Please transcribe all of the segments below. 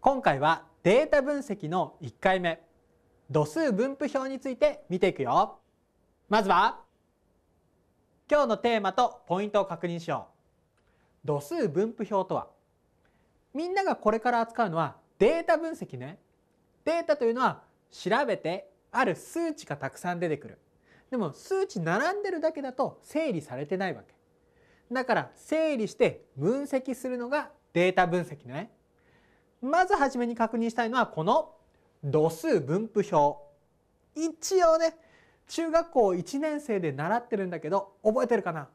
今回はデータ分析の1回目度数分布表について見ていくよまずは今日のテーマとポイントを確認しよう度数分布表とはみんながこれから扱うのはデータ分析ねデータというのは調べてある数値がたくさん出てくるでも数値並んでるだけだと整理されてないわけだから整理して分析するのがデータ分析ねまず初めに確認したいのはこの度数分布表一応ね中学校1年生で習ってるんだけど覚えてるかな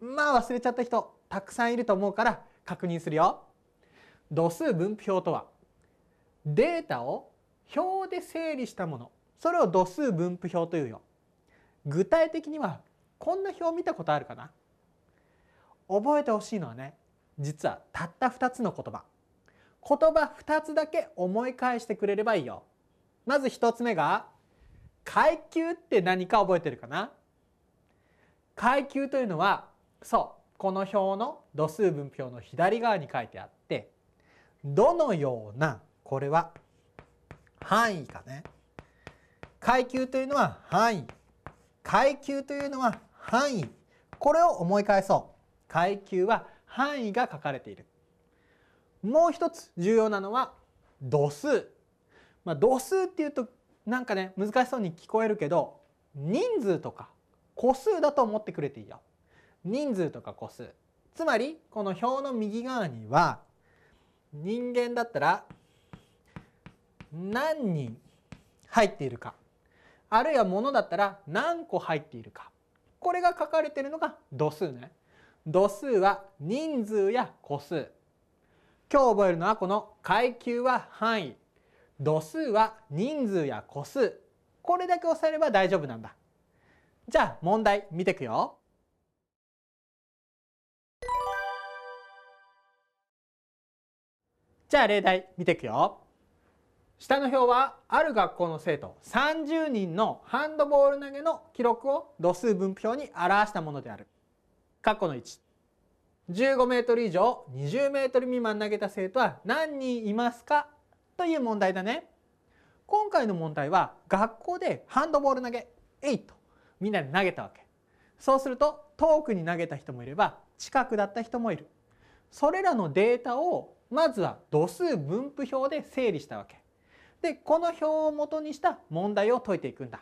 まあ忘れちゃった人たくさんいると思うから確認するよ。度数分布表とはデータを表で整理したものそれを度数分布表というよ。具体的にはこんな表見たことあるかな覚えてほしいのはね実はたった2つの言葉言葉2つだけ思い返してくれればいいよ。まず1つ目が階級って何か覚えてるかな階級というのはそうこの表の度数分表の左側に書いてあってどのようなこれは範囲かね階級というのは範囲階級というのは範囲これを思い返そう階級は範囲が書かれているもう一つ重要なのは度数。まあ、度数っていうとなんかね難しそうに聞こえるけど人数とか個数だと思ってくれていいよ。人数とか個数。つまりこの表の右側には人間だったら何人入っているかあるいは物だったら何個入っているかこれが書かれているのが度数ね。度数は人数や個数今日覚えるのはこの階級は範囲度数は人数や個数これだけ押さえれば大丈夫なんだじゃあ問題見ていくよじゃあ例題見ていくよ下の表はある学校の生徒30人のハンドボール投げの記録を度数分布表に表したものである。括弧の1 15メートル以上20メートル未満投げた生徒は何人いますかという問題だね。今回の問題は学校でハンドボール投げえいとみんなで投げたわけ。そうすると遠くに投げた人もいれば近くだった人もいる。それらのデータをまずは度数分布表で整理したわけ。で、この表を元にした問題を解いていくんだ。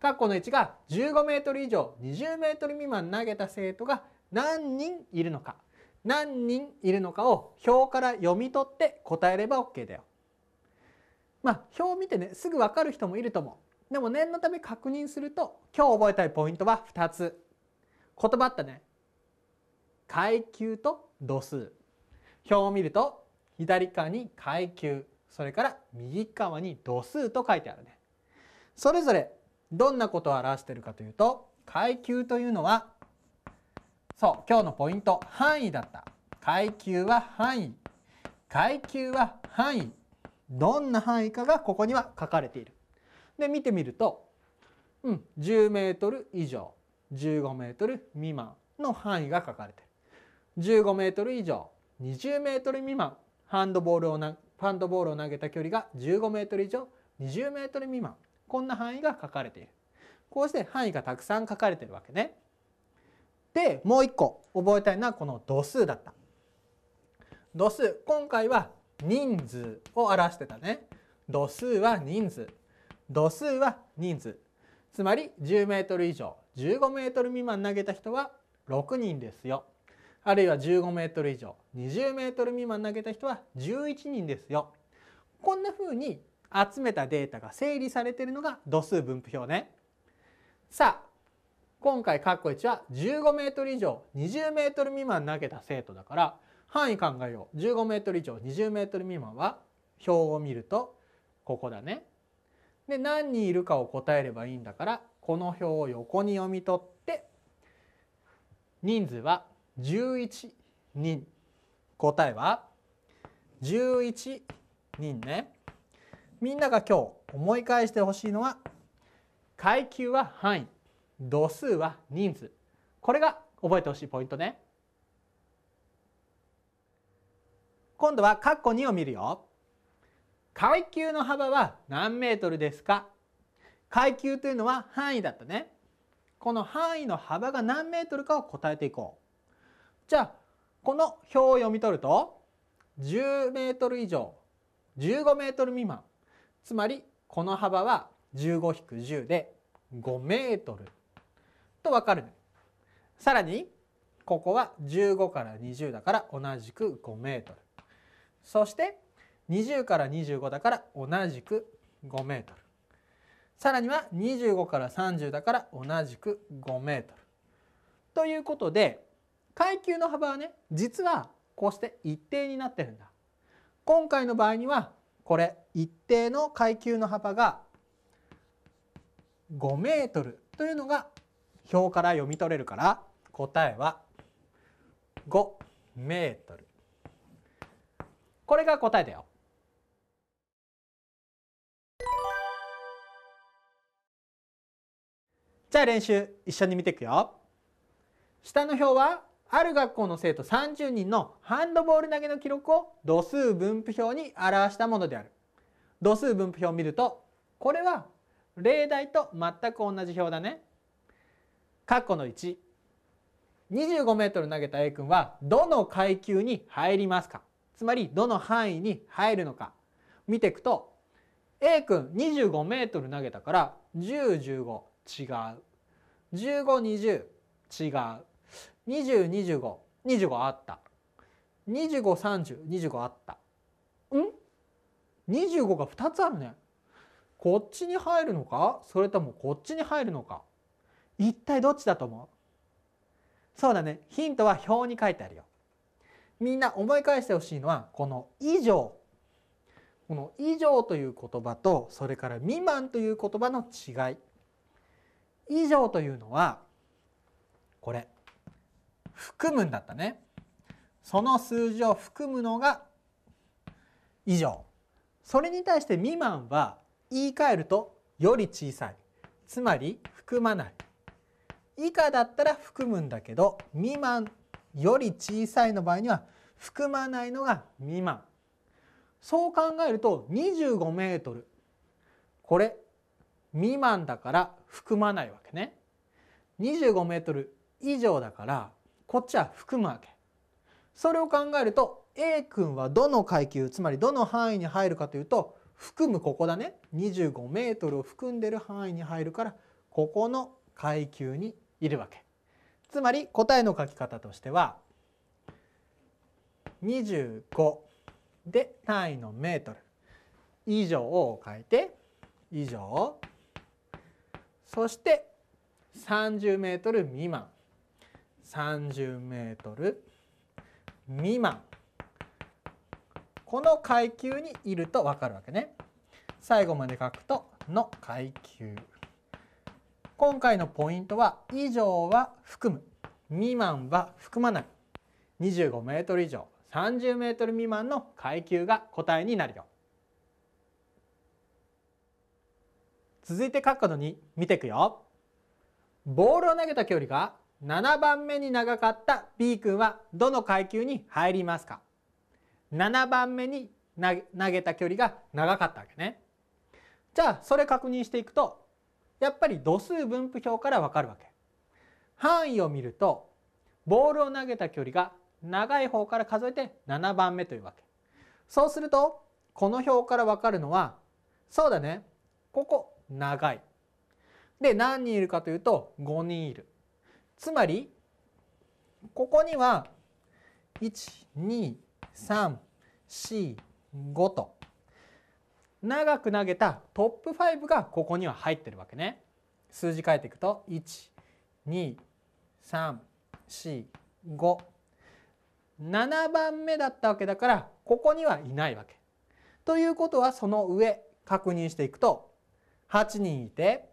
括弧の1が 15m 以上 20m 未満投げた生徒が何人いるのか何人いるのかを表から読み取って答えれば OK だよ。まあ表を見てねすぐ分かる人もいると思う。でも念のため確認すると今日覚えたいポイントは2つ。言葉あったね。階級と度数。表を見ると左側に階級それから右側に度数と書いてあるね。それぞれどんなことを表しているかというと階級というのはそう今日のポイント範囲だった階級は範囲階級は範囲どんな範囲かがここには書かれているで見てみると、うん、10メートル以上15メートル未満の範囲が書かれている15メートル以上20メートル未満ハンドボールをなハンドボールを投げた距離が15メートル以上20メートル未満こんな範囲が書かれているこうして範囲がたくさん書かれてるわけね。でもう一個覚えたいのはこの度数だった。度数今回は人数を表してたね。度数は人数度数は人数つまり 10m 以上 15m 未満投げた人は6人ですよあるいは 15m 以上 20m 未満投げた人は11人ですよこんな風に集めたデータが整理されているのが度数分布表ねさあ今回括弧1は 15m 以上 20m 未満投げた生徒だから範囲考えよう 15m 以上 20m 未満は表を見るとここだね。で何人いるかを答えればいいんだからこの表を横に読み取って人数は11人答えは11人ね。みんなが今日思い返してほしいのは階級は範囲度数は人数これが覚えてほしいポイントね今度はカッコ2を見るよ階級の幅は何メートルですか階級というのは範囲だったねこの範囲の幅が何メートルかを答えていこうじゃあこの表を読み取ると10メートル以上15メートル未満つまりこの幅は15-10で5メートルとわかる。さらにここは15から20だから同じく5メートル。そして20から25だから同じく5メートル。さらには25から30だから同じく5メートル。ということで階級の幅はね実はこうして一定になってるんだ。今回の場合にはこれ一定の階級の幅が5メートルというのが表から読み取れるから答えは5メートルこれが答えだよじゃあ練習一緒に見ていくよ下の表はある学校の生徒30人のハンドボール投げの記録を度数分布表に表したものである度数分布表を見るとこれは例題と全く同じ表だね括弧の1 25m 投げた A 君はどの階級に入りますかつまりどの範囲に入るのか見ていくと A 君 25m 投げたから1015違う1520違う202525 25あった253025あったん ?25 が2つあるねこっちに入るのかそれともこっちに入るのか一体どっちだと思うそうだねヒントは表に書いてあるよみんな思い返してほしいのはこの「以上」この「以上」という言葉とそれから「未満」という言葉の違い以上というのはこれ含むんだったねその数字を含むのが以上それに対して未満は言い換えるとより小さいつまり含まない以下だったら含むんだけど未満より小さいの場合には含まないのが未満そう考えると2 5ルこれ未満だから含まないわけね2 5ル以上だからこっちは含むわけそれを考えると A 君はどの階級つまりどの範囲に入るかというと含むここだね2 5ルを含んでる範囲に入るからここの階級にいるわけつまり答えの書き方としては25で単位のメートル以上を書いて以上そして30メートル未満30メートル未満この階級にいると分かるわけね。最後まで書くと「の階級」。今回のポイントは以上は含む未満は含まない2 5ル以上3 0ル未満の階級が答えになるよ続いて角度に見ていくよボールを投げた距離が7番目に長かった B 君はどの階級に入りますか7番目に投げた距離が長かったわけねじゃあそれ確認していくとやっぱり度数分布表からわかるわけ。範囲を見るとボールを投げた距離が長い方から数えて7番目というわけ。そうするとこの表からわかるのはそうだねここ長い。で何人いるかというと5人いる。つまりここには12345と長く投げたトップ5がここには入ってるわけね。数字変えていくと12345 7番目だったわけだからここにはいないわけ。ということはその上確認していくと8人いて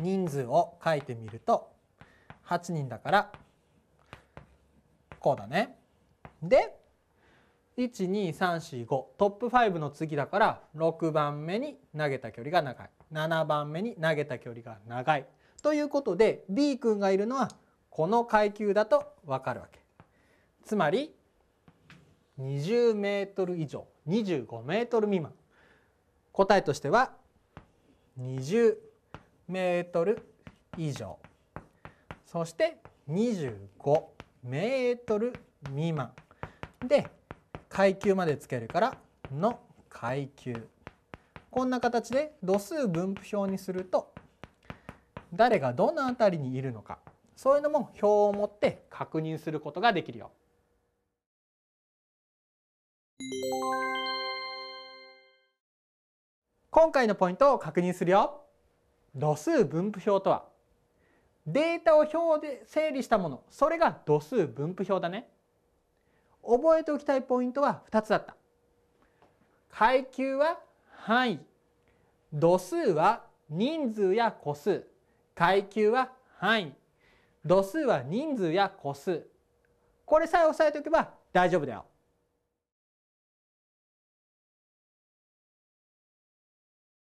人数を書いてみると8人だからこうだね。で12345トップ5の次だから6番目に投げた距離が長い7番目に投げた距離が長いということで B 君がいるのはこの階級だと分かるわけつまり2 0ル以上2 5ル未満答えとしては 20m 以上そして 25m 未満で階級までつけるからの階級こんな形で度数分布表にすると誰がどの辺りにいるのかそういうのも表を持って確認することができるよ。今回のポイントを確認するよ。度数分布表とはデータを表で整理したものそれが度数分布表だね。覚えておきたいポイントは2つだった階級は範囲度数は人数や個数階級は範囲度数は人数や個数これさえ押さえておけば大丈夫だよ